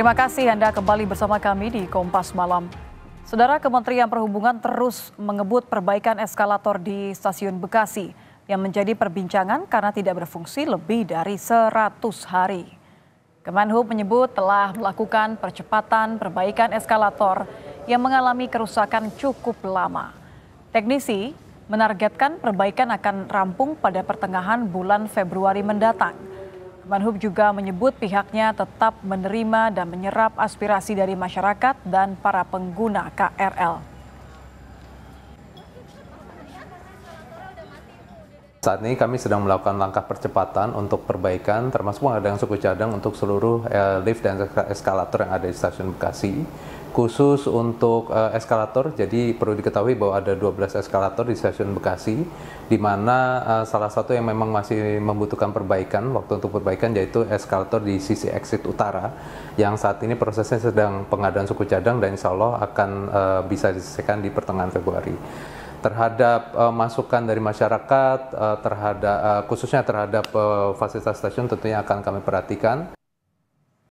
Terima kasih Anda kembali bersama kami di Kompas Malam. Saudara Kementerian Perhubungan terus mengebut perbaikan eskalator di stasiun Bekasi yang menjadi perbincangan karena tidak berfungsi lebih dari 100 hari. Kemenhub menyebut telah melakukan percepatan perbaikan eskalator yang mengalami kerusakan cukup lama. Teknisi menargetkan perbaikan akan rampung pada pertengahan bulan Februari mendatang. Menhub juga menyebut pihaknya tetap menerima dan menyerap aspirasi dari masyarakat dan para pengguna KRL. Saat ini kami sedang melakukan langkah percepatan untuk perbaikan termasuk pengadaan suku cadang untuk seluruh eh, lift dan eskalator yang ada di stasiun Bekasi. Khusus untuk uh, eskalator, jadi perlu diketahui bahwa ada 12 eskalator di stasiun Bekasi, di mana uh, salah satu yang memang masih membutuhkan perbaikan, waktu untuk perbaikan yaitu eskalator di sisi exit utara, yang saat ini prosesnya sedang pengadaan suku cadang dan insya Allah akan bisa diselesaikan di pertengahan Februari terhadap uh, masukan dari masyarakat uh, terhadap uh, khususnya terhadap uh, fasilitas stasiun tentunya akan kami perhatikan.